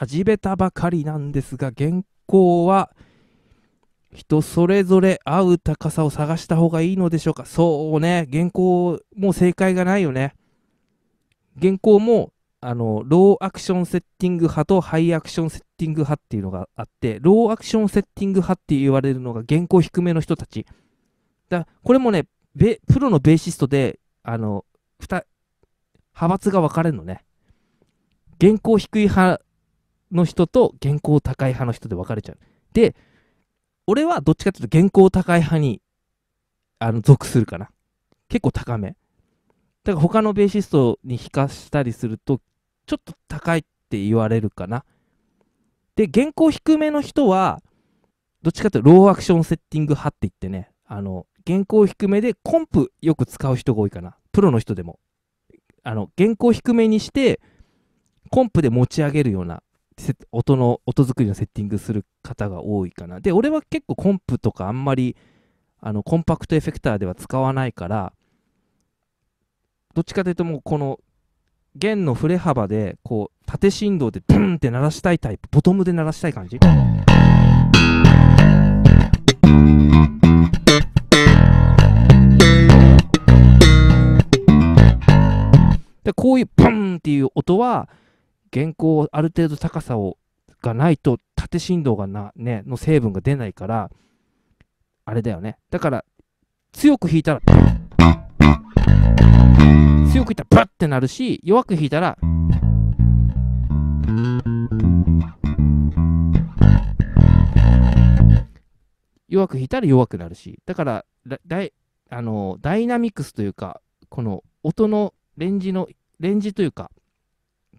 始めたばかりなんですが、原稿は人それぞれ合う高さを探した方がいいのでしょうか。そうね、原稿もう正解がないよね。原稿もあのローアクションセッティング派とハイアクションセッティング派っていうのがあって、ローアクションセッティング派って言われるのが原稿低めの人たち。だこれもね、プロのベーシストで、あの、派閥が分かれるのね。原稿低い派の人と原稿高い派の人で分かれちゃう。で、俺はどっちかっていうと原稿高い派にあの属するかな。結構高め。だから他のベーシストに弾かしたりすると、ちょっと高いって言われるかな。で、原稿低めの人は、どっちかっていうとローアクションセッティング派って言ってね、あの、原稿低めでコンプよく使う人が多いかな。プロの人でも。あの、原稿低めにして、コンプで持ち上げるような音の音作りのセッティングする方が多いかなで俺は結構コンプとかあんまりあのコンパクトエフェクターでは使わないからどっちかというともうこの弦の振れ幅でこう縦振動でブンって鳴らしたいタイプボトムで鳴らしたい感じでこういうブンっていう音は原稿をある程度高さをがないと縦振動がな、ね、の成分が出ないから、あれだよね。だから、強く弾いたら、強く弾いたらブッってなるし、弱く弾いたら、弱く弾いたら弱くなるし、だから、だいあのダイナミクスというか、この音のレンジの、レンジというか、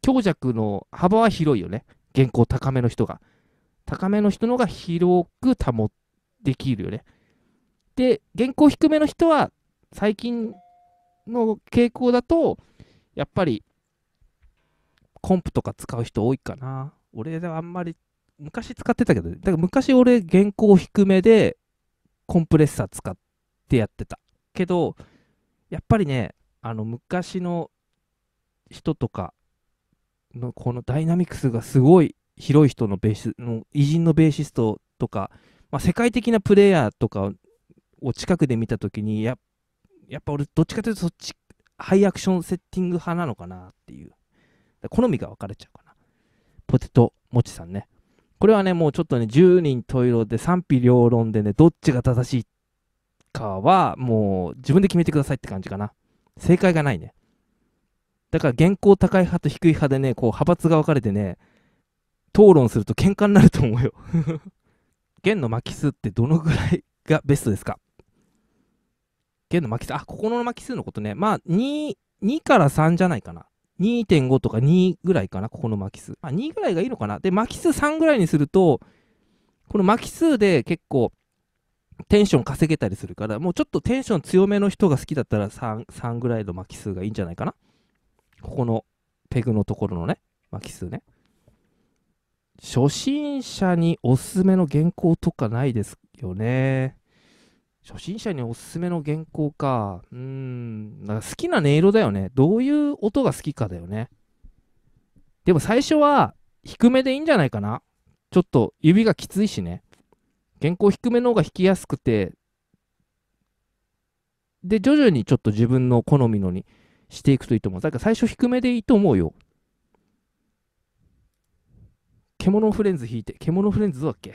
強弱の幅は広いよね。原稿高めの人が。高めの人のが広く保できるよね。で、原稿低めの人は、最近の傾向だと、やっぱり、コンプとか使う人多いかな。俺はあんまり、昔使ってたけど、だから昔俺原稿低めで、コンプレッサー使ってやってた。けど、やっぱりね、あの、昔の人とか、のこのダイナミクスがすごい広い人のベースの偉人のベーシストとか、まあ、世界的なプレイヤーとかを近くで見た時にややっぱ俺どっちかというとそっちハイアクションセッティング派なのかなっていう好みが分かれちゃうかなポテトもちさんねこれはねもうちょっとね10人十色で賛否両論でねどっちが正しいかはもう自分で決めてくださいって感じかな正解がないねだから現行高い派と低い派でね、こう派閥が分かれてね、討論すると喧嘩になると思うよ 弦の巻き数ってどのぐらいがベストですか弦の巻き数、あ、ここの巻き数のことね。まあ、2、2から3じゃないかな。2.5とか2ぐらいかな、ここの巻き数。まあ、2ぐらいがいいのかな。で、巻き数3ぐらいにすると、この巻き数で結構テンション稼げたりするから、もうちょっとテンション強めの人が好きだったら 3, 3ぐらいの巻き数がいいんじゃないかな。ここのペグのところのね、巻き数ね。初心者におすすめの原稿とかないですよね。初心者におすすめの原稿か。うーん、なんか好きな音色だよね。どういう音が好きかだよね。でも最初は低めでいいんじゃないかな。ちょっと指がきついしね。原稿低めの方が弾きやすくて、で、徐々にちょっと自分の好みのにしていくといいと思う。だから最初低めでいいと思うよ。獣フレンズ弾いて、獣フレンズだっけ